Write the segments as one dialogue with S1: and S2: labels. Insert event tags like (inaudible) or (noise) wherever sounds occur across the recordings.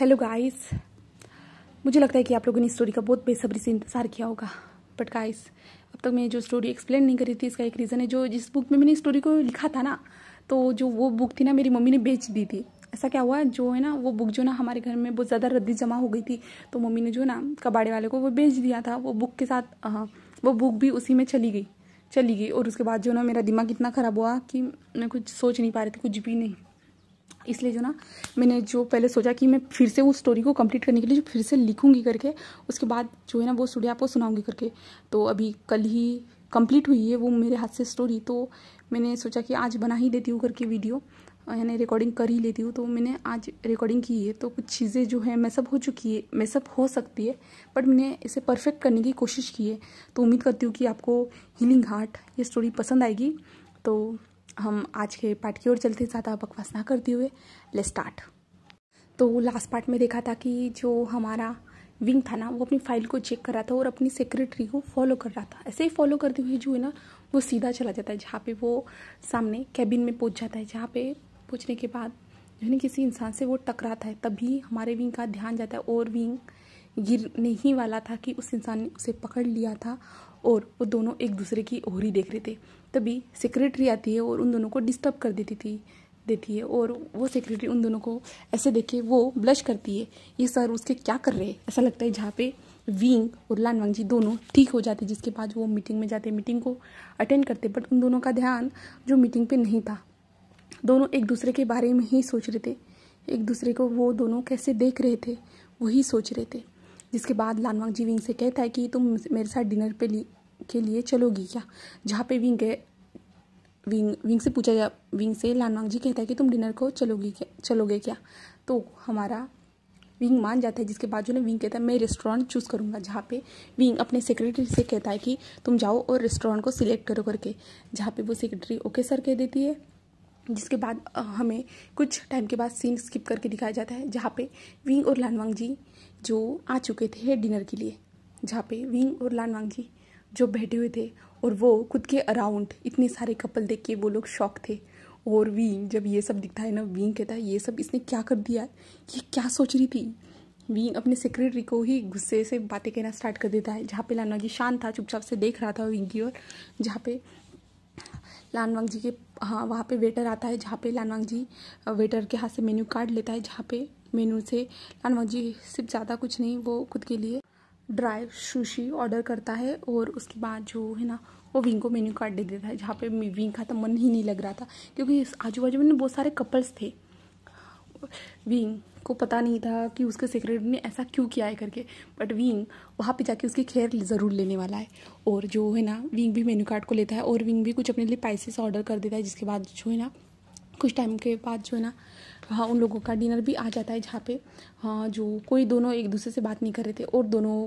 S1: hello guys मुझे लगता है कि आप लोगों ने इस स्टोरी का बहुत बेसब्री से इंतज़ार किया होगा बट गाइस अब तक मैं जो स्टोरी एक्सप्लेन नहीं करी थी इसका एक रीज़न है जो जिस बुक में मैंने स्टोरी को लिखा था ना तो जो वो बुक थी ना मेरी मम्मी ने बेच दी थी ऐसा क्या हुआ जो है ना वो बुक जो ना हमारे घर में बहुत ज़्यादा रद्दी जमा हो गई थी तो मम्मी ने जो ना कबाड़े वाले को वो बेच दिया था वो बुक के साथ वो बुक भी उसी में चली गई चली गई और उसके बाद जो ना मेरा दिमाग इतना ख़राब हुआ कि मैं कुछ सोच नहीं पा रही थी कुछ भी नहीं इसलिए जो ना मैंने जो पहले सोचा कि मैं फिर से उस स्टोरी को कंप्लीट करने के लिए जो फिर से लिखूंगी करके उसके बाद जो है ना वो स्टोरी आपको सुनाऊंगी करके तो अभी कल ही कंप्लीट हुई है वो मेरे हाथ से स्टोरी तो मैंने सोचा कि आज बना ही देती हूँ करके वीडियो यानी रिकॉर्डिंग कर ही लेती हूँ तो मैंने आज रिकॉर्डिंग की है तो कुछ चीज़ें जो है मैसअप हो चुकी है मैसअप हो सकती है बट मैंने इसे परफेक्ट करने की कोशिश की है तो उम्मीद करती हूँ कि आपको हीलिंग हार्ट ये स्टोरी पसंद आएगी तो हम आज के पार्ट की ओर चलते ज़्यादा बकवास ना करते हुए ले स्टार्ट तो लास्ट पार्ट में देखा था कि जो हमारा विंग था ना वो अपनी फाइल को चेक कर रहा था और अपनी सेक्रेटरी को फॉलो कर रहा था ऐसे ही फॉलो करते हुए जो है ना वो सीधा चला जाता है जहाँ पे वो सामने कैबिन में पहुँच जाता है जहाँ पे पहुँचने के बाद जो है ना किसी इंसान से वो टकराता है तभी हमारे विंग का ध्यान जाता है और विंग गिरने ही वाला था कि उस इंसान ने उसे पकड़ लिया था और वो दोनों एक दूसरे की ओर ही देख रहे थे तभी सेक्रेटरी आती है और उन दोनों को डिस्टर्ब कर देती थी देती है और वो सेक्रेटरी उन दोनों को ऐसे देखे वो ब्लश करती है ये सर उसके क्या कर रहे हैं ऐसा लगता है जहाँ पे विंग और लानवांग जी दोनों ठीक हो जाते जिसके बाद वो मीटिंग में जाते मीटिंग को अटेंड करते बट उन दोनों का ध्यान जो मीटिंग पे नहीं था दोनों एक दूसरे के बारे में ही सोच रहे थे एक दूसरे को वो दोनों कैसे देख रहे थे वही सोच रहे थे जिसके बाद लानवांग जी विंग से कहता है कि तुम मेरे साथ डिनर पे के लिए चलोगी क्या जहाँ पे विंग गए विंग विंग से पूछा जा विंग से लानवांग जी कहता है कि तुम डिनर को चलोगी क्या चलोगे क्या तो हमारा विंग मान जाता है जिसके बाद जो ना विंग कहता है मैं रेस्टोरेंट चूज़ करूँगा जहाँ पे विंग अपने सेक्रेटरी से कहता है कि तुम जाओ और रेस्टोरेंट को सिलेक्ट करो करके जहाँ पे वो सेक्रेटरी ओके सर कह देती है जिसके बाद हमें कुछ टाइम के बाद सीन स्किप करके दिखाया जाता है जहाँ पे विंग और लानवांग जी जो आ चुके थे डिनर के लिए जहाँ पे विंग और लानवांग जी जो बैठे हुए थे और वो खुद के अराउंड इतने सारे कपल देख के वो लोग शौक थे और वीन जब ये सब दिखता है ना वीन कहता है ये सब इसने क्या कर दिया ये क्या सोच रही थी वीन अपने सेक्रेटरी को ही गुस्से से बातें कहना स्टार्ट कर देता है जहाँ पे लानवांग जी शांत था चुपचाप से देख रहा था वीन की ओर जहाँ पे लानवांग जी के हाँ वहाँ पे वेटर आता है जहाँ पे लानवांग जी वेटर के हाथ से मेन्यू कार्ड लेता है जहाँ पे मेन्यू से लानवांग जी सिर्फ ज़्यादा कुछ नहीं वो खुद के लिए ड्राई सुशी ऑर्डर करता है और उसके बाद जो है ना वो विंग को मेन्यू कार्ड दे देता है जहाँ पे विंग का तो मन ही नहीं लग रहा था क्योंकि आजू बाजू में बहुत सारे कपल्स थे विंग को पता नहीं था कि उसके सेक्रेटरी ने ऐसा क्यों किया है करके बट विंग वहाँ पे जाके उसकी खैर ज़रूर लेने वाला है और जो है ना विंग भी मेन्यू कार्ड को लेता है और विंग भी कुछ अपने लिए स्पाइसेस ऑर्डर कर देता है जिसके बाद जो है ना कुछ टाइम के बाद जो है ना हाँ उन लोगों का डिनर भी आ जाता है जहाँ पे हाँ जो कोई दोनों एक दूसरे से बात नहीं कर रहे थे और दोनों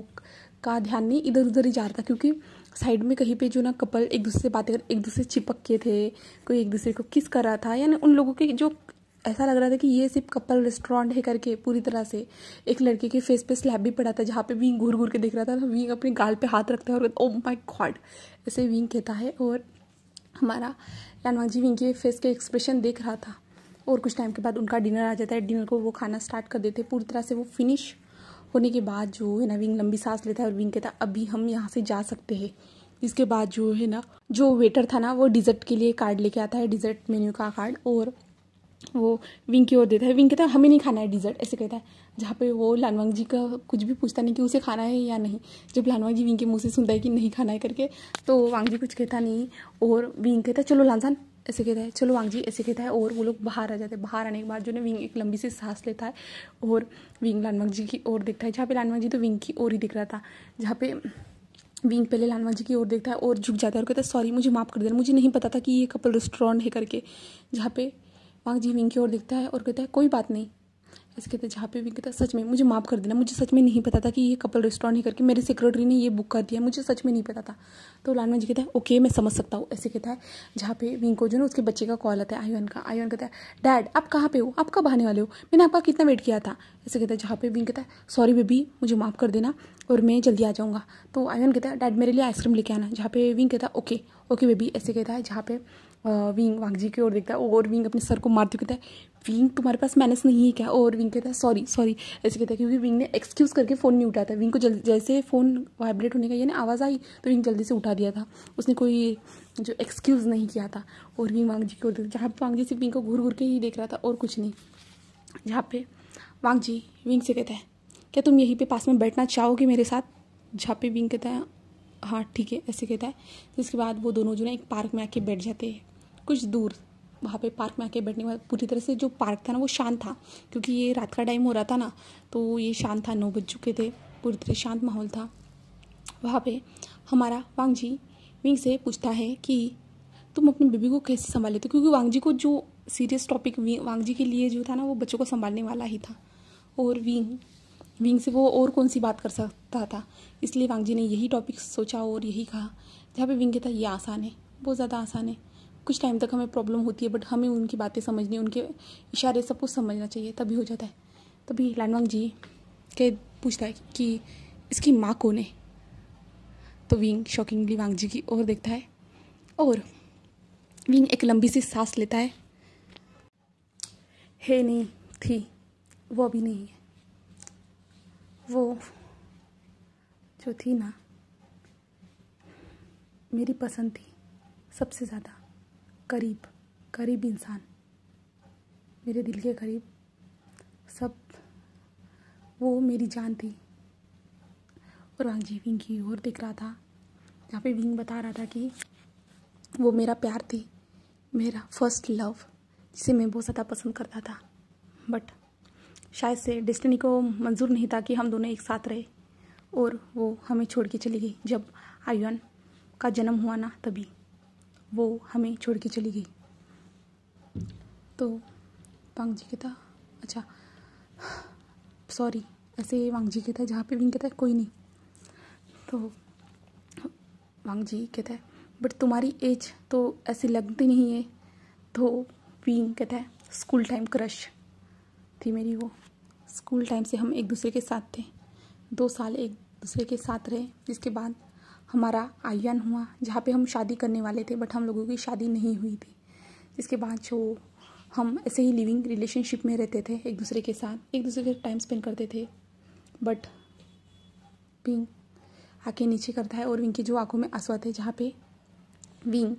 S1: का ध्यान नहीं इधर उधर ही जा रहा था क्योंकि साइड में कहीं पे जो ना कपल एक दूसरे से बातें कर एक दूसरे चिपक के थे कोई एक दूसरे को किस कर रहा था यानी उन लोगों के जो ऐसा लग रहा था कि ये सिर्फ कपल रेस्टोरेंट है करके पूरी तरह से एक लड़के के फेस पे स्लैब भी पड़ा था जहाँ पे विंग घूर घूर के देख रहा था विंग अपने गाल पे हाथ रखता है और ओ माय गॉड ऐसे विंग कहता है और हमारा यानवा जी विंग के फेस के एक्सप्रेशन देख रहा था और कुछ टाइम के बाद उनका डिनर आ जाता है डिनर को वो खाना स्टार्ट कर देते हैं पूरी तरह से वो फिनिश होने के बाद जो है ना विंग लंबी सांस लेता है और विंग कहता है अभी हम यहाँ से जा सकते हैं इसके बाद जो है ना जो वेटर था ना वो डिज़र्ट के लिए कार्ड लेके आता है डिज़र्ट मेन्यू का कार्ड और वो विंग की ओर देता है विंग कहता है हमें नहीं खाना है डिज़र्ट ऐसे कहता है जहाँ पे वो लानवांग जी का कुछ भी पूछता नहीं कि उसे खाना है या नहीं जब लानवांग जी विंग के मुँह से सुनता है कि नहीं खाना है करके तो वांग जी कुछ कहता नहीं और विंग कहता है चलो लानसान ऐसे कहता है चलो वांग जी ऐसे कहता है और वो लोग बाहर आ जाते हैं बाहर आने के बाद जो ना विंग एक लंबी सी सांस लेता है और विंग लानवांग जी की ओर देखता है जहाँ पे लानवांग जी तो विंग की ओर ही दिख रहा था जहाँ पे विंग पहले लालवान जी की ओर देखता है और झुक जाता है और कहता है सॉरी मुझे माफ़ कर देना मुझे नहीं पता था कि ये कपल रेस्टोरेंट है करके जहाँ पे वांग जी विंग की ओर देखता है और कहता है कोई बात नहीं इसके हैं जहाँ पे भी कहता सच में मुझे माफ़ कर देना मुझे सच में नहीं पता था कि ये कपल रेस्टोरेंट ही करके मेरे सेक्रेटरी ने ये बुक कर दिया मुझे सच में नहीं पता था तो लालमा जी कहता है ओके मैं समझ सकता हूँ ऐसे कहता है जहाँ पे विंको जो ना उसके बच्चे का कॉल आता है आयोन का आयोन कहता है डैड आप कहाँ पे हो आप कब आने वाले हो मैंने आपका कितना वेट किया था ऐसे कहता है जहाँ पे विंक कहता है सॉरी बेबी मुझे माफ़ कर देना और मैं जल्दी आ जाऊँगा तो आयोन कहता है डैड मेरे लिए आइसक्रीम लेके आना जहाँ पे विंग कहता है ओके ओके बेबी ऐसे कहता है जहाँ पे विंग जी की ओर देखता है और विंग अपने सर को मारते कहता है विंग तुम्हारे पास मैनेस नहीं है क्या और विंग कहता है सॉरी सॉरी ऐसे कहता है क्योंकि विंग ने एक्सक्यूज़ करके फ़ोन नहीं उठाया था विंग को जल्द जैसे फ़ोन वाइब्रेट होने का यानी आवाज़ आई तो विंग जल्दी से उठा दिया था उसने कोई जो एक्सक्यूज़ नहीं किया था और विंग वांग जी को जहाँ पर वांग जी सिर्फ विंग को घूर घूर के ही देख रहा था और कुछ नहीं जहाँ पे वांग जी विंग से कहता है क्या तुम यहीं पे पास में बैठना चाहोगे मेरे साथ जहाँ पे विंग कहता है हाँ ठीक है ऐसे कहता है जिसके बाद वो दोनों जो है एक पार्क में आके बैठ जाते हैं कुछ दूर वहाँ पे पार्क में आके बैठने के बाद पूरी तरह से जो पार्क था ना वो शांत था क्योंकि ये रात का टाइम हो रहा था ना तो ये शांत था नौ बज चुके थे पूरी तरह शांत माहौल था वहाँ पे हमारा वांगजी विंग से पूछता है कि तुम अपनी बेबी को कैसे संभाल लेते क्योंकि वांगजी को जो सीरियस टॉपिक वांगजी के लिए जो था ना वो बच्चों को संभालने वाला ही था और विंग विंग से वो और कौन सी बात कर सकता था इसलिए वांगजी ने यही टॉपिक सोचा और यही कहा जहाँ पे विंग कहता ये आसान है बहुत ज़्यादा आसान है कुछ टाइम तक हमें प्रॉब्लम होती है बट हमें उनकी बातें समझनी उनके इशारे सब कुछ समझना चाहिए तभी हो जाता है तभी लानवांग जी के पूछता है कि इसकी माँ कौन है तो विंग शॉकिंगली वांग जी की ओर देखता है और विंग एक लंबी सी सांस लेता है है नहीं थी वो अभी नहीं है वो जो थी ना मेरी पसंद थी सबसे ज़्यादा करीब करीब इंसान मेरे दिल के करीब सब वो मेरी जान थी और आंखी विंग की ओर दिख रहा था जहाँ पे विंग बता रहा था कि वो मेरा प्यार थी मेरा फर्स्ट लव जिसे मैं बहुत ज़्यादा पसंद करता था बट शायद से डेस्टिनी को मंजूर नहीं था कि हम दोनों एक साथ रहे और वो हमें छोड़ के चली गई जब आयुन का जन्म हुआ ना तभी वो हमें छोड़ के चली गई तो वांग जी कहता अच्छा सॉरी ऐसे जी कहता है जहाँ पे विंग कहता है कोई नहीं तो वांग जी कहता है बट तुम्हारी एज तो ऐसी लगती नहीं है तो विंग कहता है स्कूल टाइम क्रश थी मेरी वो स्कूल टाइम से हम एक दूसरे के साथ थे दो साल एक दूसरे के साथ रहे जिसके बाद हमारा आयन हुआ जहाँ पे हम शादी करने वाले थे बट हम लोगों की शादी नहीं हुई थी जिसके बाद जो हम ऐसे ही लिविंग रिलेशनशिप में रहते थे एक दूसरे के साथ एक दूसरे के टाइम स्पेंड करते थे बट विंग आके नीचे करता है और विंग की जो आंखों में आंसू आते हैं जहाँ पे विंग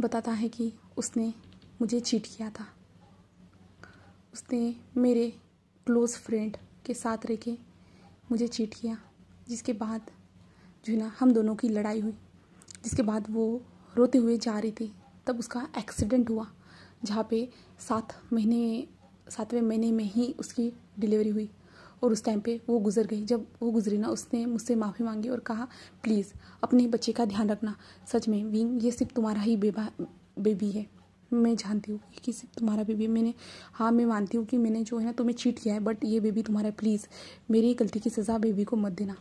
S1: बताता है कि उसने मुझे चीट किया था उसने मेरे क्लोज़ फ्रेंड के साथ रह के मुझे चीट किया जिसके बाद जो है ना हम दोनों की लड़ाई हुई जिसके बाद वो रोते हुए जा रही थी तब उसका एक्सीडेंट हुआ जहाँ पे सात महीने सातवें महीने में ही उसकी डिलीवरी हुई और उस टाइम पे वो गुजर गई जब वो गुजरी ना उसने मुझसे माफ़ी मांगी और कहा प्लीज़ अपने बच्चे का ध्यान रखना सच में विंग ये सिर्फ तुम्हारा ही बेबा बेबी है मैं जानती हूँ कि सिर्फ तुम्हारा बेबी मैंने हाँ मैं मानती हूँ कि मैंने जो है ना तुम्हें चीट किया है बट ये बेबी तुम्हारा प्लीज़ मेरी गलती की सज़ा बेबी को मत देना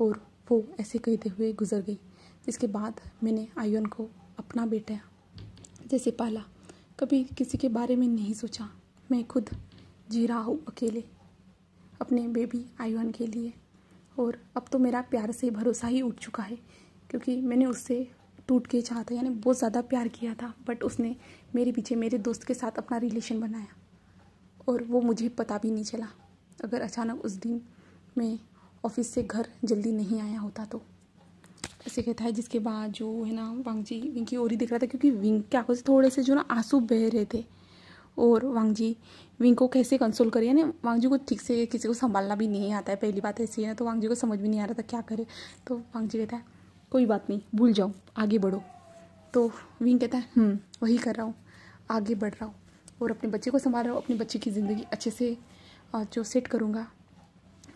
S1: और वो ऐसे कहते हुए गुजर गई इसके बाद मैंने आयन को अपना बेटा जैसे पाला कभी किसी के बारे में नहीं सोचा मैं खुद जी रहा हूँ अकेले अपने बेबी आयन के लिए और अब तो मेरा प्यार से भरोसा ही उठ चुका है क्योंकि मैंने उससे टूट के चाहा था यानी बहुत ज़्यादा प्यार किया था बट उसने मेरे पीछे मेरे दोस्त के साथ अपना रिलेशन बनाया और वो मुझे पता भी नहीं चला अगर अचानक उस दिन मैं ऑफिस से घर जल्दी नहीं आया होता तो ऐसे कहता है जिसके बाद जो है ना वांग जी विंकी और ही दिख रहा था क्योंकि विंक के आंखों से थोड़े से जो ना आंसू बह रहे थे और वांग जी विंक को कैसे कंसोल करे यानी जी को ठीक से किसी को संभालना भी नहीं आता है पहली बात ऐसी है ना तो वांग जी को समझ भी नहीं आ रहा था क्या करे तो वांग जी कहता है कोई बात नहीं भूल जाऊँ आगे बढ़ो तो विंग कहता है हम्म, वही कर रहा हूँ आगे बढ़ रहा हूँ और अपने बच्चे को संभाल रहा हूँ अपने बच्चे की ज़िंदगी अच्छे से जो सेट करूँगा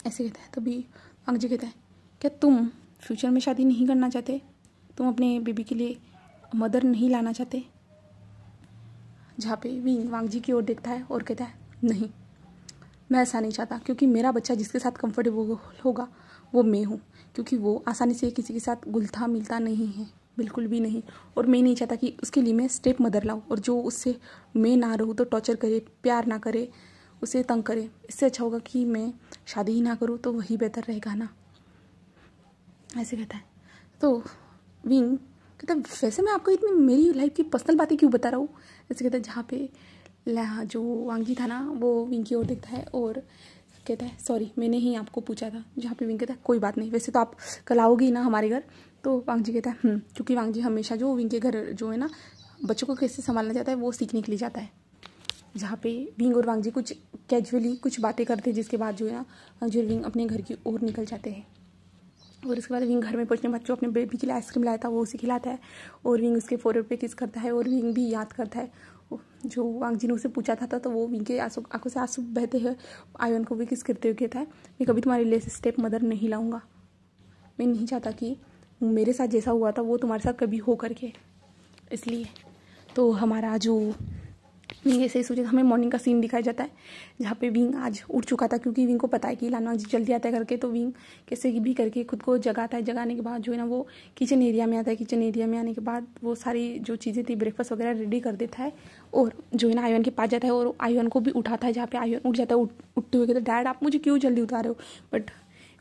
S1: ऐसे कहता है तभी अंक जी कहता है क्या तुम फ्यूचर में शादी नहीं करना चाहते तुम अपने बेबी के लिए मदर नहीं लाना चाहते जहाँ पे भी वांग जी की ओर देखता है और कहता है नहीं मैं ऐसा नहीं चाहता क्योंकि मेरा बच्चा जिसके साथ कंफर्टेबल होगा वो मैं हूँ क्योंकि वो आसानी से किसी के साथ गुलथा मिलता नहीं है बिल्कुल भी नहीं और मैं नहीं चाहता कि उसके लिए मैं स्टेप मदर लाऊँ और जो उससे मैं ना रहूँ तो टॉर्चर करे प्यार ना करे उसे तंग करे इससे अच्छा होगा कि मैं शादी ही ना करूँ तो वही बेहतर रहेगा ना ऐसे कहता है तो विंग कहता है वैसे मैं आपको इतनी मेरी लाइफ की पर्सनल बातें क्यों बता रहा हूँ ऐसे कहता है जहाँ पे जो वांगी था ना वो विंग की ओर देखता है और कहता है सॉरी मैंने ही आपको पूछा था जहाँ पे विंग कहता है कोई बात नहीं वैसे तो आप कल आओगे ना हमारे घर तो वांगजी कहता है हम्म, क्योंकि जी हमेशा जो विंग के घर जो है ना बच्चों को कैसे संभालना चाहता है वो सीखने के लिए जाता है जहाँ पे विंग और वांगजी कुछ कैजुअली कुछ बातें करते हैं जिसके बाद जो है ना और विंग अपने घर की ओर निकल जाते हैं और उसके बाद विंग घर में पहुंचने बच्चों अपने बेबी के लिए आइसक्रीम लाया था वो उसे खिलाता है और विंग उसके फोर पे किस करता है और विंग भी याद करता है जो वांग जी ने उसे पूछा था, था तो वो विंग के आंसू आंखों से आंसू बहते हुए आयन को भी किस करते हुए कहता है मैं कभी तुम्हारे लिए स्टेप मदर नहीं लाऊंगा मैं नहीं चाहता कि मेरे साथ जैसा हुआ था वो तुम्हारे साथ कभी हो करके इसलिए तो हमारा जो विंग ऐसे ही सोचे हमें मॉर्निंग का सीन दिखाया जाता है जहाँ पे विंग आज उठ चुका था क्योंकि विंग को पता है कि लाना जल्दी आता है करके तो विंग कैसे भी करके खुद को जगाता है जगाने के बाद जो है ना वो किचन एरिया में आता है किचन एरिया में आने के बाद वो सारी जो चीज़ें थी ब्रेकफास्ट वगैरह रेडी कर देता है और जो है ना आयन के पास जाता है और आयन को भी उठाता है जहाँ पे आयन उठ जाता है उठते हुए कहते डैड आप मुझे क्यों जल्दी उठा रहे हो बट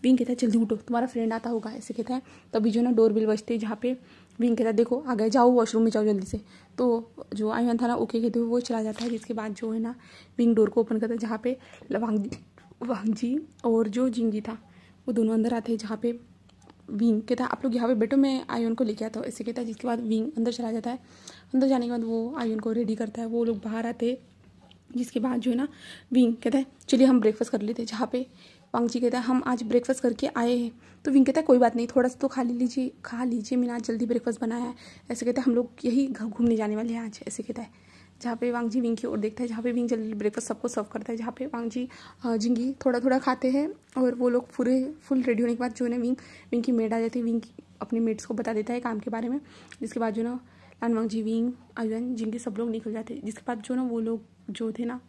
S1: विंग कहता है जल्दी उठो तुम्हारा फ्रेंड आता होगा ऐसे कहता है तभी जो है ना डोर बिल बजते जहाँ पे विंग कहता है देखो आ गए जाओ वॉशरूम में जाओ जल्दी से तो जो आयन था ना ओके कहते हुए वो चला जाता है जिसके बाद जो है ना विंग डोर को ओपन करता है जहाँ पे वांग वांग जी और जो जिंगी था वो दोनों अंदर आते हैं जहाँ पे विंग कहता आप लोग यहाँ पे बैठो मैं आयोन को लेके आता हूँ ऐसे कहता है जिसके बाद विंग अंदर चला जाता है अंदर जाने के बाद वो आयन को रेडी करता है वो लोग बाहर आते जिसके बाद जो है ना विंग कहता है चलिए हम ब्रेकफास्ट कर लेते हैं जहाँ पे वांग जी कहता है हम आज ब्रेकफास्ट करके आए हैं तो विंग कहता है कोई बात नहीं थोड़ा सा तो खा लीजिए खा लीजिए मैंने आज जल्दी ब्रेकफास्ट बनाया है ऐसे कहता है हम लोग यही घूमने जाने वाले हैं आज ऐसे कहता है जहाँ पे वांग जी विंग की ओर देखता है जहाँ पे विंग जल्दी ब्रेकफास्ट सबको सर्व करता है जहाँ पे वांग जी जिंगी थोड़ा थोड़ा खाते हैं और वो लोग पूरे फुल रेडी होने के बाद जो है ना विंग विंग की मेड आ जाती है विंग अपने मेड्स को बता देता है काम के बारे में जिसके बाद जो ना लानवांग जी विंग आयुन जिंगी सब लोग निकल जाते जिसके बाद जो ना वो लोग जो थे ना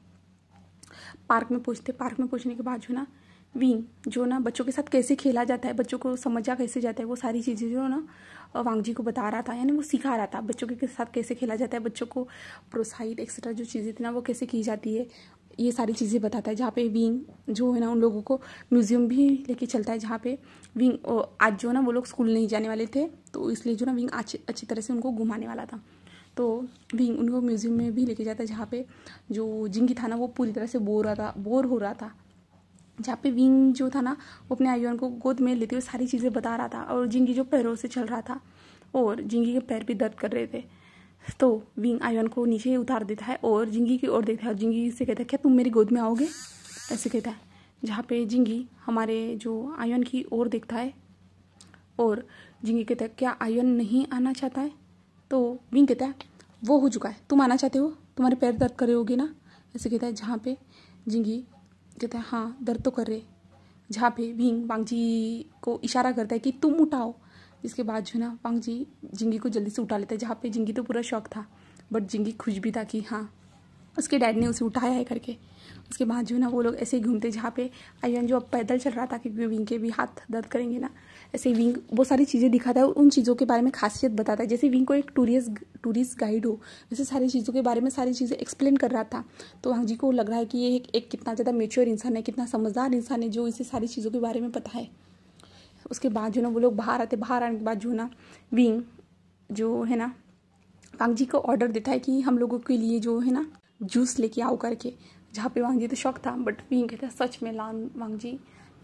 S1: पार्क में पहुँचते पार्क में पहुँचने के बाद जो ना विंग जो ना बच्चों के साथ कैसे खेला जाता है बच्चों को समझा कैसे जाता है वो सारी चीज़ें जो ना वांगजी को बता रहा था यानी वो सिखा रहा था बच्चों के साथ कैसे खेला जाता है बच्चों को प्रोत्साहित एक्सेट्रा जो चीज़ें थी ना वो कैसे की जाती है ये सारी चीज़ें बताता है जहाँ पे विंग जो है ना उन लोगों को म्यूज़ियम भी लेके चलता है जहाँ पे विंग आज जो ना वो लोग स्कूल नहीं जाने वाले थे तो इसलिए जो ना विंग अच्छी अच्छी तरह से उनको घुमाने वाला था तो विंग उनको म्यूज़ियम में भी लेके जाता है जहाँ पे जो जिंगी था ना वो पूरी तरह से बोर रहा था बोर हो रहा था जहाँ पे विंग जो था ना वो अपने आयुआन को गोद में लेते हुए सारी चीज़ें बता रहा था और जिंगी जो पैरों से चल रहा था और जिंगी के पैर भी दर्द कर रहे थे तो विंग आयुआन को नीचे उतार देता है और जिंगी की ओर देखता है और जिंगी से कहता है क्या तुम मेरी गोद में आओगे ऐसे कहता है जहाँ पे जिंगी हमारे जो आयन की ओर देखता है और जिंगी कहता है क्या आयन नहीं आना चाहता है तो विंग कहता है वो हो चुका है तुम आना चाहते हो तुम्हारे पैर दर्द करे होगे ना ऐसे कहता है जहाँ पे जिंगी कहता है हाँ दर्द तो कर रहे जहाँ पे भींग वांगजी को इशारा करता है कि तुम उठाओ जिसके बाद जो ना वांगजी जिंगी को जल्दी से उठा लेता है जहाँ पे जिंगी तो पूरा शौक था बट जिंगी खुश भी था कि हाँ उसके डैड ने उसे उठाया है करके उसके बाद जो ना वो लोग ऐसे ही घूमते जहाँ पे आयन जो अब पैदल चल रहा था क्योंकि विंग के भी हाथ दर्द करेंगे ना ऐसे विंग वो सारी चीज़ें दिखाता है और उन चीज़ों के बारे में खासियत बताता है जैसे विंग को एक टूरिस्ट टूरिस्ट गाइड हो वैसे सारी चीज़ों के बारे में सारी चीज़ें एक्सप्लेन कर रहा था तो वांग हाँ जी को लग रहा है कि ये एक, एक कितना ज़्यादा मेच्योर इंसान है कितना समझदार इंसान है जो इसे सारी चीज़ों के बारे में पता है उसके बाद जो ना वो लोग बाहर आते बाहर आने के बाद जो ना विंग जो है ना वांग जी को ऑर्डर देता है कि हम लोगों के लिए जो है ना जूस लेके आओ करके जहाँ पे वांग जी तो शौक था बट वींग कहता है सच में लान वांग जी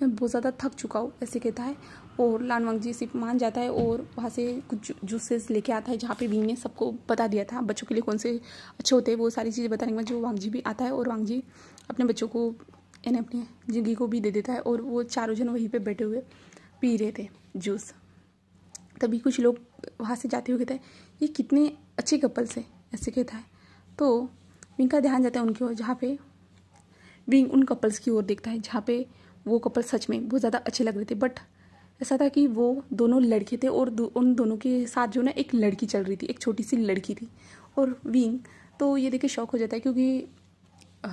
S1: मैं बहुत ज़्यादा थक चुका हूँ ऐसे कहता है और लान वांग जी सिर्फ मान जाता है और वहाँ से कुछ जूसेस लेके आता है जहाँ पे वींग ने सबको बता दिया था बच्चों के लिए कौन से अच्छे होते हैं वो सारी चीज़ें बताने के बाद जो वांग जी भी आता है और वांग जी अपने बच्चों को यानी अपनी जिंदगी को भी दे देता है और वो चारों जन वहीं पर बैठे हुए पी रहे थे जूस तभी कुछ लोग वहाँ से जाते हुए कहते हैं ये कितने अच्छे कपल्स हैं ऐसे कहता है तो का ध्यान जाता है उनकी ओर जहाँ पे विंग उन कपल्स की ओर देखता है जहाँ पे वो कपल सच में बहुत ज़्यादा अच्छे लग रहे थे बट ऐसा था कि वो दोनों लड़के थे और दो, उन दोनों के साथ जो ना एक लड़की चल रही थी एक छोटी सी लड़की थी और विंग तो ये देख के शौक हो जाता है क्योंकि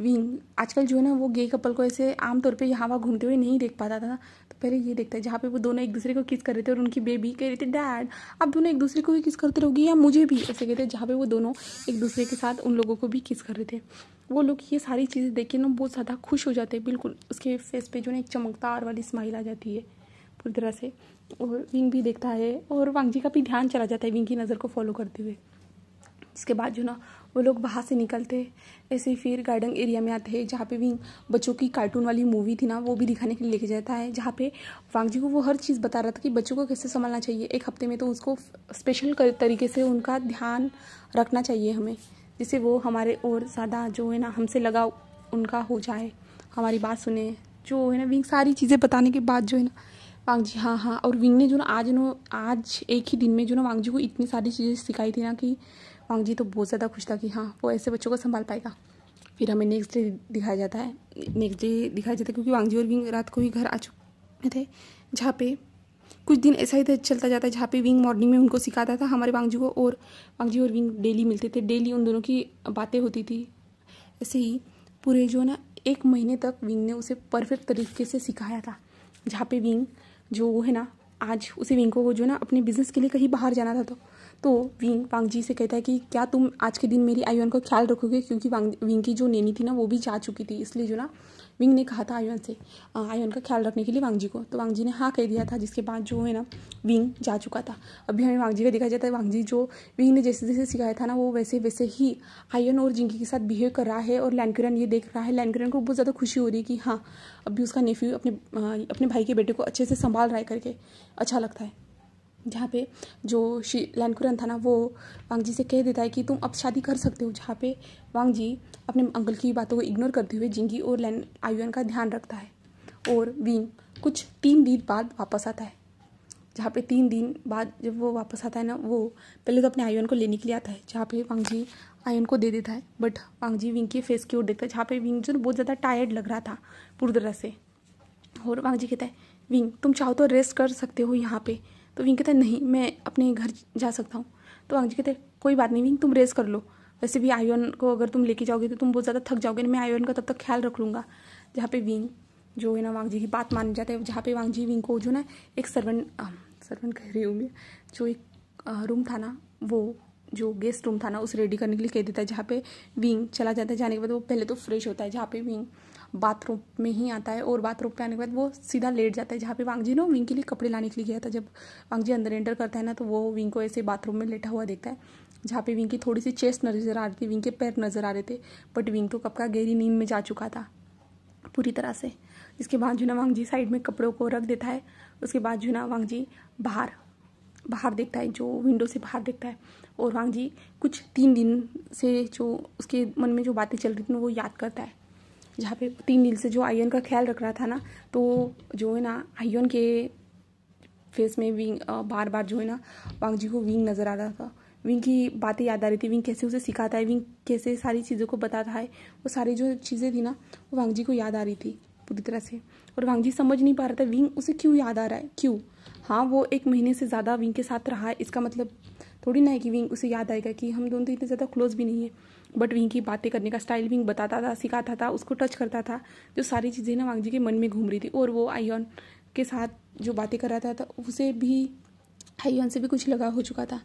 S1: विंग आजकल जो है ना वो गे कपल को ऐसे आमतौर पर यहाँ वहाँ घूमते हुए नहीं देख पाता था तो पहले ये देखता है जहाँ पे वो दोनों एक दूसरे को किस कर रहे थे और उनकी बेबी कह रही थी डैड आप दोनों एक दूसरे को भी किस करते रहोगे या मुझे भी ऐसे कहते हैं जहाँ पे वो दोनों एक दूसरे के साथ उन लोगों को भी किस कर रहे थे वो लोग ये सारी चीज़ें देख के ना बहुत ज़्यादा खुश हो जाते हैं बिल्कुल उसके फेस पे जो है एक चमकदार वाली स्माइल आ जाती है पूरी तरह से और विंग भी देखता है और वांगजी का भी ध्यान चला जाता है विंग की नज़र को फॉलो करते हुए इसके बाद जो ना वो लोग वहाँ से निकलते ऐसे फिर गार्डन एरिया में आते हैं जहाँ पे भी बच्चों की कार्टून वाली मूवी थी ना वो भी दिखाने के लिए लेके जाता है जहाँ पे वांगजी को वो हर चीज़ बता रहा था कि बच्चों को कैसे संभालना चाहिए एक हफ्ते में तो उसको स्पेशल तरीके से उनका ध्यान रखना चाहिए हमें जिससे वो हमारे और ज़्यादा जो है ना हमसे लगा उनका हो जाए हमारी बात सुने जो है ना विंग सारी चीज़ें बताने के बाद जो है ना वांग जी हाँ हाँ और विंग ने जो ना आज ना आज एक ही दिन में जो ना वांगजी को इतनी सारी चीज़ें सिखाई थी ना कि वांग जी तो बहुत ज़्यादा खुश था कि हाँ वो ऐसे बच्चों को संभाल पाएगा फिर हमें नेक्स्ट डे दिखाया जाता है नेक्स्ट डे दिखाया जाता है क्योंकि वांगजी और विंग रात को ही घर आ चुके थे जहाँ पे कुछ दिन ऐसा ही था चलता जाता है जहाँ पे विंग मॉर्निंग में उनको सिखाता था हमारे वांगजी को और वांगजी और विंग डेली मिलते थे डेली उन दोनों की बातें होती थी ऐसे ही पूरे जो ना एक महीने तक विंग ने उसे परफेक्ट तरीके से सिखाया था जहाँ पे विंग जो वो है ना आज उसे विंको को जो ना अपने बिजनेस के लिए कहीं बाहर जाना था तो तो विंग वांगजी से कहता है कि क्या तुम आज के दिन मेरी आयुन का ख्याल रखोगे क्योंकि वांग विंग की जो नैनी थी ना वो भी जा चुकी थी इसलिए जो ना विंग ने कहा था आयुन से आयुन का ख्याल रखने के लिए वांगजी को तो वांगजी ने हाँ कह दिया था जिसके बाद जो है ना विंग जा चुका था अभी हमें वांगजी का दिखाया जाता तो है वांगजी जो विंग ने जैसे जैसे सिखाया था ना वो वैसे वैसे ही आयन और जिंकी के साथ बिहेव कर रहा है और लैनकिरन ये देख रहा है लैनकिरन को बहुत ज़्यादा खुशी हो रही है कि हाँ अभी उसका नेफ्यू अपने अपने भाई के बेटे को अच्छे से संभाल रहा है करके अच्छा लगता है जहाँ पे जो श्री लैनकुरन था ना वो वांग जी से कह देता है कि तुम अब शादी कर सकते हो जहाँ पे वांग जी अपने अंकल की बातों को इग्नोर करते हुए जिंगी और लैन आयुन का ध्यान रखता है और विंग कुछ तीन दिन बाद वापस आता है जहाँ पे तीन दिन बाद जब वो वापस आता है ना वो पहले तो अपने आयुन को लेने के लिए आता है जहाँ पे वांग जी आयुन को दे देता है बट वांग जी विंग के फेस की ओर देखता है जहाँ पे विंग जो बहुत ज़्यादा टायर्ड लग रहा था पूरी तरह से और वांग जी कहता है विंग तुम चाहो तो रेस्ट कर सकते हो यहाँ पर तो विंग कहते नहीं मैं अपने घर जा सकता हूँ तो वांग जी कहते कोई बात नहीं विंग तुम रेस कर लो वैसे भी आयोन को अगर तुम लेके जाओगे तो तुम बहुत ज़्यादा थक जाओगे मैं आयोन का तब तक ख्याल रख लूँगा जहाँ पे विंग जो है ना वांग जी की बात मान जाते है जहाँ पे वांग जी विंग को जो ना एक सर्वेंट सर्वेंट कह रही हूँ मैं जो एक रूम था ना वो जो गेस्ट रूम था ना उसे रेडी करने के लिए कह देता है जहाँ पे विंग चला जाता है जाने के बाद वो पहले तो फ्रेश होता है जहाँ पे विंग बाथरूम में ही आता है और बाथरूम पे आने के बाद वो सीधा लेट जाता है जहाँ पे वांगजी ना विंग के लिए कपड़े लाने के लिए गया था जब वांगजी अंदर एंटर करता है ना तो वो विंग को ऐसे बाथरूम में लेटा हुआ देखता है जहाँ पे विंग की थोड़ी सी चेस्ट नज़र आ रही थी विंग के पैर नज़र आ रहे थे बट विंग तो कब का गहरी नींद में जा चुका था पूरी तरह से इसके बाद जो ना वांगजी साइड में कपड़ों को रख देता है उसके बाद जो ना वांगजी बाहर बाहर देखता है जो विंडो से बाहर देखता है और वांगजी कुछ तीन दिन से जो उसके मन में जो बातें चल रही थी वो याद करता है जहाँ पे तीन दिन से जो आयन का ख्याल रख रहा था ना तो जो है ना आयन के फेस में विंग बार बार जो है ना वांगजी को विंग नज़र आ रहा था विंग की बातें याद आ रही थी विंग कैसे उसे सिखाता है विंग कैसे सारी चीज़ों को बताता है वो सारी जो चीज़ें थी ना वो वांगजी को याद आ रही थी पूरी तरह से और वांगजी समझ नहीं पा रहा था विंग उसे क्यों याद आ रहा है क्यों हाँ वो एक महीने से ज़्यादा विंग के साथ रहा है इसका मतलब थोड़ी ना है कि विंग उसे याद आएगा कि हम दोनों तो इतने ज़्यादा क्लोज भी नहीं है बट वहीं की बातें करने का स्टाइल भी बताता था सिखाता था उसको टच करता था जो सारी चीज़ें ना वांग जी के मन में घूम रही थी और वो आयोन के साथ जो बातें कर रहा था तो उसे भी आयोन से भी कुछ लगा हो चुका था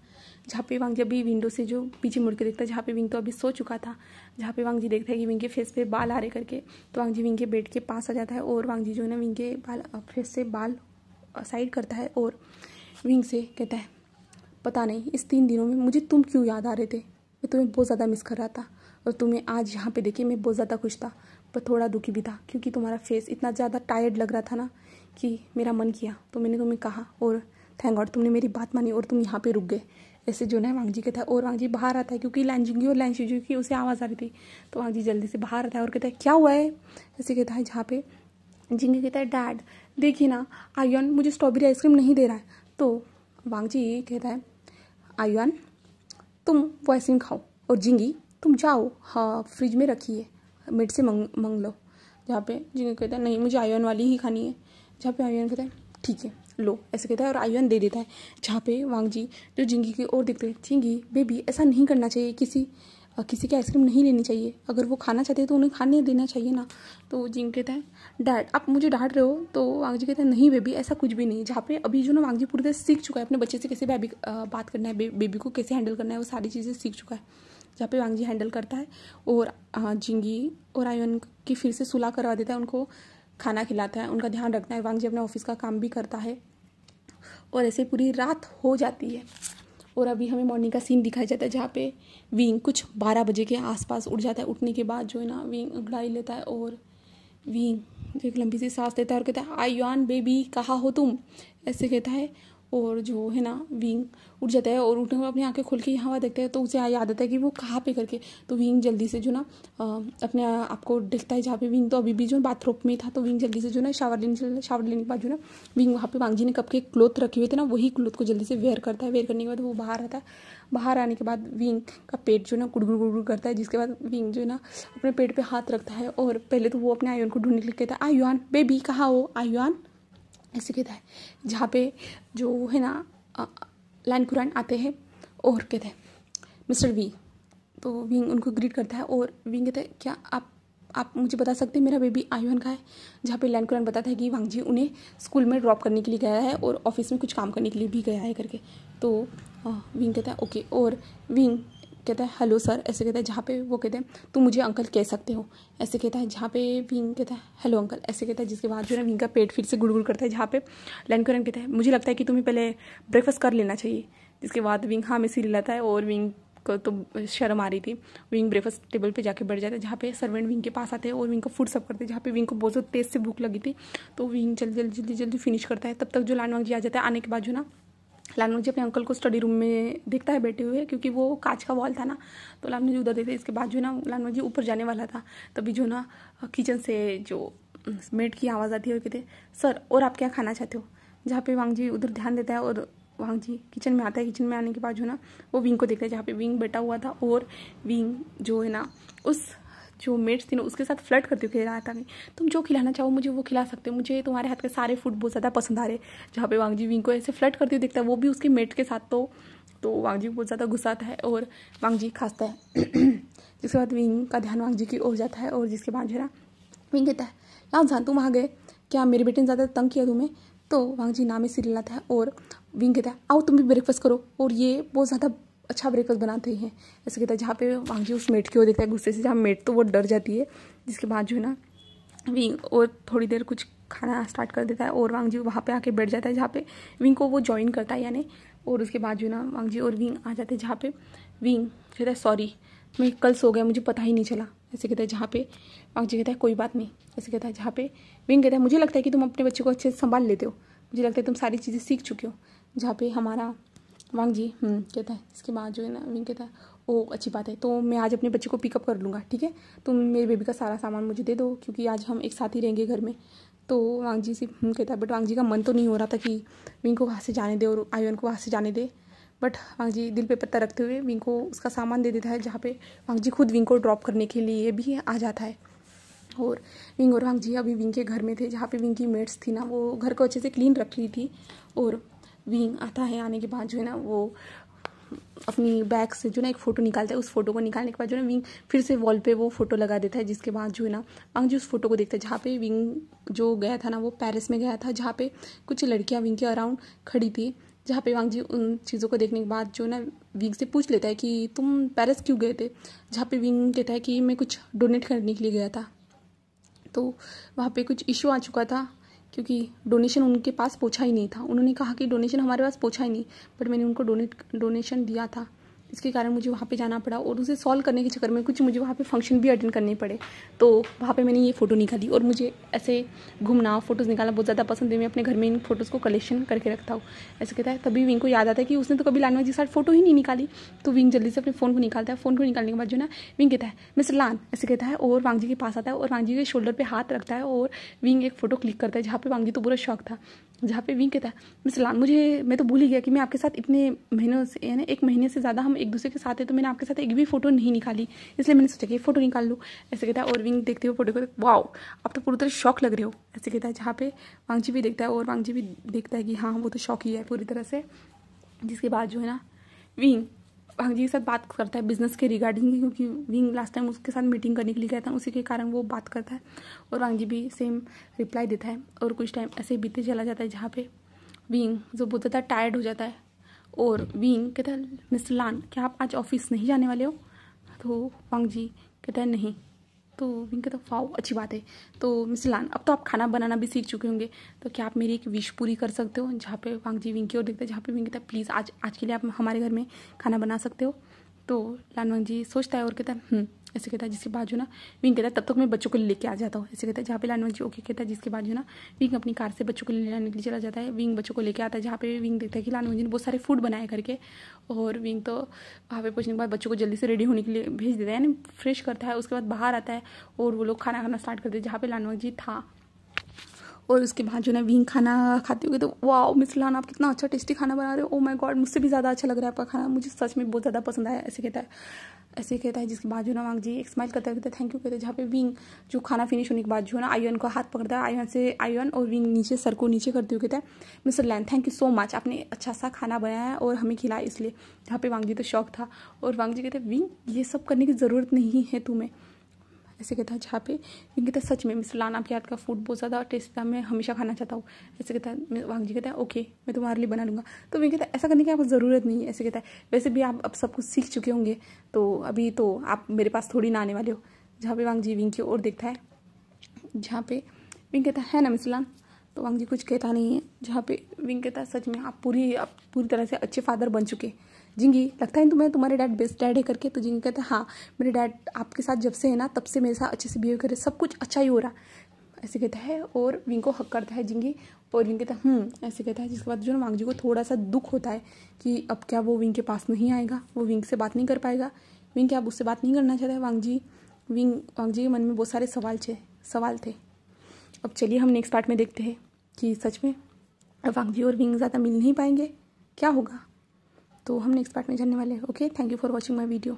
S1: जहाँ पे वांग जी अभी विंडो से जो पीछे मुड़ के देखता है जहाँ पे विंग तो अभी सो चुका था जहाँ पे वांग जी देखता है कि विंग के फेस पे बाल आ रहे करके तो वांग जी विंग के बेड के पास आ जाता है और वांग जी जो है ना विंग के बाल फेस से बाल साइड करता है और विंग से कहता है पता नहीं इस तीन दिनों में मुझे तुम क्यों याद आ रहे थे मैं तुम्हें बहुत ज़्यादा मिस कर रहा था और तुम्हें आज यहाँ पे देखिए मैं बहुत ज़्यादा खुश था पर थोड़ा दुखी भी था क्योंकि तुम्हारा फेस इतना ज़्यादा टायर्ड लग रहा था ना कि मेरा मन किया तो मैंने तुम्हें कहा और थैंक गॉड तुमने मेरी बात मानी और तुम यहाँ पर रुक गए ऐसे जो ना वांग जी कहता है और वांग जी बाहर आता है क्योंकि लैंजिंगी और लैंशिजू की उसे आवाज़ आ रही थी तो वांग जी जल्दी से बाहर आता है और कहता है क्या हुआ है ऐसे कहता है जहाँ पे जिंगे कहता है डैड देखिए ना आयुन मुझे स्ट्रॉबेरी आइसक्रीम नहीं दे रहा है तो वांग जी कहता है आयुन तुम वो आइसक्रीम खाओ और जिंगी तुम जाओ हाँ फ्रिज में रखी है मेड से मंग मंग लो जहाँ पे जिंगी कहता है नहीं मुझे आयन वाली ही खानी है जहाँ पे आयन कहता है ठीक है लो ऐसे कहता है और आयन दे देता है जहाँ पे वांग जी जो जिंगी की ओर देखते हैं झिंगी बेबी ऐसा नहीं करना चाहिए किसी किसी की आइसक्रीम नहीं लेनी चाहिए अगर वो खाना चाहते हैं तो उन्हें खाने देना चाहिए ना तो जिंग कहते हैं डैड आप मुझे डांट रहे हो तो वांग जी कहते हैं नहीं बेबी ऐसा कुछ भी नहीं जहाँ पे अभी जो ना वांग जी पूरी तरह सीख चुका है अपने बच्चे से कैसे बेबी बात करना है बे, बेबी को कैसे हैंडल करना है वो सारी चीज़ें सीख चुका है जहाँ पे वांग जी हैंडल करता है और जिंगी और आयन की फिर से सुलह करवा देता है उनको खाना खिलाता है उनका ध्यान रखता है वांग जी अपने ऑफिस का काम भी करता है और ऐसे पूरी रात हो जाती है और अभी हमें मॉर्निंग का सीन दिखाया जाता है जहाँ पे विंग कुछ बारह बजे के आसपास उठ जाता है उठने के बाद जो है ना विंग उगड़ाई लेता है और विंग एक लंबी सी सांस लेता है और कहता है आई यून बेबी कहा हो तुम ऐसे कहता है और जो है ना विंग उठ जाता है और उठने अपनी आंखें खोल के हवा देखता है तो उसे याद आता है कि वो कहाँ पे करके तो विंग जल्दी से जो ना अपने आपको देखता है जहाँ पे विंग तो अभी भी जो बाथरूम में था तो विंग जल्दी से जो ना शावर लेने चला शावर लेने के बाद जो ना विंग वहाँ पे वांगजी ने कब के क्लोथ रखे हुए थे ना वही क्लोथ को जल्दी से वेयर करता है वेयर करने के बाद वो बाहर आता है बाहर आने के बाद विंग का पेट जो ना गुड़गुड़ गुड़गुड़ करता है जिसके बाद विंग जो ना अपने पेट पर हाथ रखता है और पहले तो वो अपने आयुन को ढूंढने के लिए कहता है आयुआन बेबी कहाँ हो आयुआन ऐसे कहता है जहाँ पे जो है ना लैन कुरान आते हैं और कहते हैं मिस्टर वी तो विंग उनको ग्रीट करता है और विंग कहता है क्या आप आप मुझे बता सकते हैं मेरा बेबी आयुन का है जहाँ पे लैंड कुरान बताता है कि वांग जी उन्हें स्कूल में ड्रॉप करने के लिए गया है और ऑफिस में कुछ काम करने के लिए भी गया है करके तो विंग कहता है ओके और विंग कहता है हेलो सर ऐसे कहता है जहाँ पे वो कहते हैं तुम मुझे अंकल कह सकते हो ऐसे कहता है जहाँ पे विंग कहता है हेलो अंकल ऐसे कहता है जिसके बाद जो है विंग का पेट फिर से गुड़गुड़ करता है जहाँ पे लैंड करन कहता है मुझे लगता है कि तुम्हें पहले ब्रेकफास्ट कर लेना चाहिए जिसके बाद विंग हाँ में सिर लाता है और विंग को तो शर्म आ रही थी विंग ब्रेकफास्ट टेबल पे जाके बैठ जाता है जहाँ पे सर्वेंट विंग के पास आते हैं और विंग को फूड सर्व करते हैं जहाँ पे विंग को बहुत तेज़ से भूख लगी थी तो विंग जल्दी जल्दी जल्दी जल्दी फिनिश करता है तब तक जो लानवांग जी आ जाता है आने के बाद जो ना जी अपने अंकल को स्टडी रूम में देखता है बैठे हुए क्योंकि वो कांच का वॉल था ना तो जी उधर देखते इसके बाद जो ना जी ऊपर जाने वाला था तभी जो ना किचन से जो मेट की आवाज़ आती है और कहते सर और आप क्या खाना चाहते हो जहाँ पे वांग जी उधर ध्यान देता है और वांग जी किचन में आता है किचन में आने के बाद जो ना वो विंग को देखता है जहाँ पे विंग बैठा हुआ था और विंग जो है ना उस जो मेट्स थी ना उसके साथ फ्लर्ट करती हूँ रहा था मैं तुम जो खिलाना चाहो मुझे वो खिला सकते हो मुझे तुम्हारे हाथ के सारे फूड बहुत ज़्यादा पसंद आ रहे जहाँ पे वांगजी विंग को ऐसे फ्लर्ट करती हुई देखता है वो भी उसके मेट के साथ तो तो वांगजी बहुत ज़्यादा गुस्सा है और वांगजी खांसता है (clears throat) जिसके बाद विंग का ध्यान वांगजी की ओर जाता है और जिसके बाद जो विंग कहता है यहाँ जान तुम आ गए क्या मेरे बेटे ने ज़्यादा तंग किया तुम्हें तो वांगजी नाम ही सिर लाता है और विंग कहता है आओ तुम भी ब्रेकफास्ट करो और ये बहुत ज़्यादा अच्छा ब्रेकफास्ट बनाते ही हैं ऐसे कहता है जहाँ पे जी उस मेट के हो देता है गुस्से से जहाँ मेट तो वो डर जाती है जिसके बाद जो है ना विंग और थोड़ी देर कुछ खाना स्टार्ट कर देता है और वांगजी वहाँ पे आके बैठ जाता है जहाँ पे विंग को वो ज्वाइन करता है यानी और उसके बाद जो है ना वांगजी और विंग आ जाते हैं जहाँ पे विंग कहता है सॉरी मैं कल सो गया मुझे पता ही नहीं चला ऐसे कहता है जहाँ पे वांग जी कहता है कोई बात नहीं ऐसे कहता है जहाँ पे विंग कहता है मुझे लगता है कि तुम अपने बच्चे को अच्छे से संभाल लेते हो मुझे लगता है तुम सारी चीज़ें सीख चुके हो जहाँ पे हमारा वांग जी हम्म, कहता है इसके बाद जो है ना विंग कहता है ओ अच्छी बात है तो मैं आज अपने बच्चे को पिकअप कर लूँगा ठीक है तुम तो मेरे बेबी का सारा सामान मुझे दे दो क्योंकि आज हम एक साथ ही रहेंगे घर में तो वांग जी से हम्म, कहता है बट वांग जी का मन तो नहीं हो रहा था कि विंग को वहाँ से जाने दे और आयोन को वहाँ से जाने दे बट वांग जी दिल पे पत्ता रखते हुए विंग को उसका सामान दे देता है जहाँ पे वांग जी खुद विंग को ड्रॉप करने के लिए भी आ जाता है और विंग और वांग जी अभी विंग के घर में थे जहाँ पे विंग की मेट्स थी ना वो घर को अच्छे से क्लीन रख रही थी और विंग आता है आने के बाद जो है ना वो अपनी बैग से जो ना एक फ़ोटो निकालता है उस फोटो को निकालने के बाद जो ना विंग फिर से वॉल पे वो फ़ोटो लगा देता है जिसके बाद जो है ना अंग जी उस फोटो को देखता है जहाँ पे विंग जो गया था ना वो पेरिस में गया था जहाँ पे कुछ लड़कियाँ विंग के अराउंड खड़ी थी जहाँ पे वांग जी उन चीज़ों को देखने के बाद जो ना विंग से पूछ लेता है कि तुम पेरिस क्यों गए थे जहाँ पे विंग कहता है कि मैं कुछ डोनेट करने के लिए गया था तो वहाँ पे कुछ इशू आ चुका था क्योंकि डोनेशन उनके पास पूछा ही नहीं था उन्होंने कहा कि डोनेशन हमारे पास पूछा ही नहीं बट मैंने उनको डोनेट डोनेशन दिया था इसके कारण मुझे वहाँ पे जाना पड़ा और उसे सॉल्व करने के चक्कर में कुछ मुझे वहाँ पे फंक्शन भी अटेंड करने पड़े तो वहाँ पे मैंने ये फ़ोटो निकाली और मुझे ऐसे घूमना फ़ोटोज़ निकालना बहुत ज़्यादा पसंद है मैं अपने घर में इन फोटोज़ को कलेक्शन करके रखता हूँ ऐसे कहता है तभी विंग को याद आता है कि उसने तो कभी लानवा जी के साथ फ़ोटो ही नहीं निकाली तो विंग जल्दी से अपने फ़ोन को निकालता है फ़ोन को निकालने के बाद जो ना विंग कहता है मिस्टर लान ऐसे कहता है और वांगजी के पास आता है और वांगजी के शोल्डर पर हाथ रखता है और विंग एक फ़ोटो क्लिक करता है जहाँ पर वांगजी तो बुरा शौक था जहाँ पे विंग कहता है मिस लाल मुझे मैं तो भूल ही गया कि मैं आपके साथ इतने महीनों से यानी एक महीने से ज़्यादा हम एक दूसरे के साथ है तो मैंने आपके साथ एक भी फ़ोटो नहीं निकाली इसलिए मैंने सोचा कि फ़ोटो निकाल लूँ ऐसे कहता है और विंग देखते हुए फ़ोटो को वाओ आप तो पूरी तरह शौक लग रहे हो ऐसे कहता है जहाँ पे वांगजी भी देखता है और वांगजी भी देखता है कि हाँ वो तो शौक ही है पूरी तरह से जिसके बाद जो है ना विंग भांग हाँ जी के साथ बात करता है बिजनेस के रिगार्डिंग क्योंकि विंग लास्ट टाइम उसके साथ मीटिंग करने के लिए गया था उसी के कारण वो बात करता है और वांग हाँ जी भी सेम रिप्लाई देता है और कुछ टाइम ऐसे बीते चला जाता है जहाँ पे विंग जो बहुत ज़्यादा टायर्ड हो जाता है और विंग कहता है मिस्टर लान क्या आप आज ऑफिस नहीं जाने वाले हो तो वांग जी कहता है नहीं तो विंक तो फाओ अच्छी बात है तो मिस लान अब तो आप खाना बनाना भी सीख चुके होंगे तो क्या आप मेरी एक विश पूरी कर सकते हो जहाँ पे वांग जी विंकी और देखते हैं जहाँ पे विंकी था प्लीज़ आज आज के लिए आप हमारे घर में खाना बना सकते हो तो लालवंग जी सोचता है और कहता है हम्म, ऐसे कहता है जिसके बाजू ना विंग कहता है तब तक मैं बच्चों को लेके आ जाता हूँ ऐसे कहता है जहाँ पे लालवंग जी ओके कहता है जिसके बाजू ना विंग अपनी कार से बच्चों को लेने के लिए चला जाता है विंग बच्चों को लेके आता है जहाँ पे विंग देखता है कि लालवंग जी ने बहुत सारे फूड बनाए करके और विंग तो वहाँ पे पहुँचने के बाद बच्चों को जल्दी से रेडी होने के लिए भेज देता है यानी फ्रेश करता है उसके बाद बाहर आता है और वो लोग खाना खाना स्टार्ट करते हैं जहाँ पे लालवंग जी था और उसके बाद जो है विंग खाना खाते हुए तो वाह मिस लाना आप कितना अच्छा टेस्टी खाना बना रहे हो ओ माय गॉड मुझसे भी ज़्यादा अच्छा लग रहा है आपका खाना मुझे सच में बहुत ज़्यादा पसंद आया ऐसे कहता है ऐसे कहता है जिसके बाद जो ना वांग जी एक स्माइल करते हैं थैंक यू कहते हैं जहाँ पे विंग जो खाना फिनिश होने के बाद जो ना आयन को हाथ पकड़ता है आयन से आयन और विंग नीचे सर को नीचे करते हुए कहता है mister Lan thank you so much आपने अच्छा सा खाना बनाया है और हमें खिलाया इसलिए जहाँ पे वांग जी तो शौक था और वांग जी कहते हैं विंग ये सब करने की ज़रूरत नहीं है तुम्हें ऐसे कहता है अच्छा, जहाँ पे मैं कहता सच में मिस्टर लाना आपके हाथ का फूड बहुत ज़्यादा टेस्ट था मैं हमेशा खाना चाहता हूँ ऐसे कहता है वांग जी कहता है ओके मैं तुम्हारे लिए बना लूँगा तो मैं कहता है ऐसा करने की आपको ज़रूरत नहीं है ऐसे कहता है वैसे भी आप अब सब कुछ सीख चुके होंगे तो अभी तो आप मेरे पास थोड़ी ना आने वाले हो जहाँ पे वांग जी विंग की ओर देखता है जहाँ पे विंग कहता है ना मिस्टर लान तो वांग जी कुछ कहता नहीं है जहाँ पे विंग कहता है सच में आप पूरी आप पूरी तरह से अच्छे फादर बन चुके जिंगी लगता है तुम्हें तुम्हारे डैड बेस्ट डैड है करके तो जिंगी कहता है हाँ मेरे डैड आपके साथ जब से है ना तब से मेरे साथ अच्छे से बिहेव करे सब कुछ अच्छा ही हो रहा ऐसे कहता है और विंग को हक करता है जिंगी और विंग कहता है हम्म, ऐसे कहता है जिसके बाद जो वांगजी को थोड़ा सा दुख होता है कि अब क्या वो विंग के पास नहीं आएगा वो विंग से बात नहीं कर पाएगा विंग क्या अब उससे बात नहीं करना चाहता है वांगजी विंग वांगजी के मन में बहुत सारे सवाल थे सवाल थे अब चलिए हम नेक्स्ट पार्ट में देखते हैं कि सच में वांगजी और विंग ज़्यादा मिल नहीं पाएंगे क्या होगा तो हम नेक्स्ट पार्ट में जानने वाले हैं okay thank you for watching my video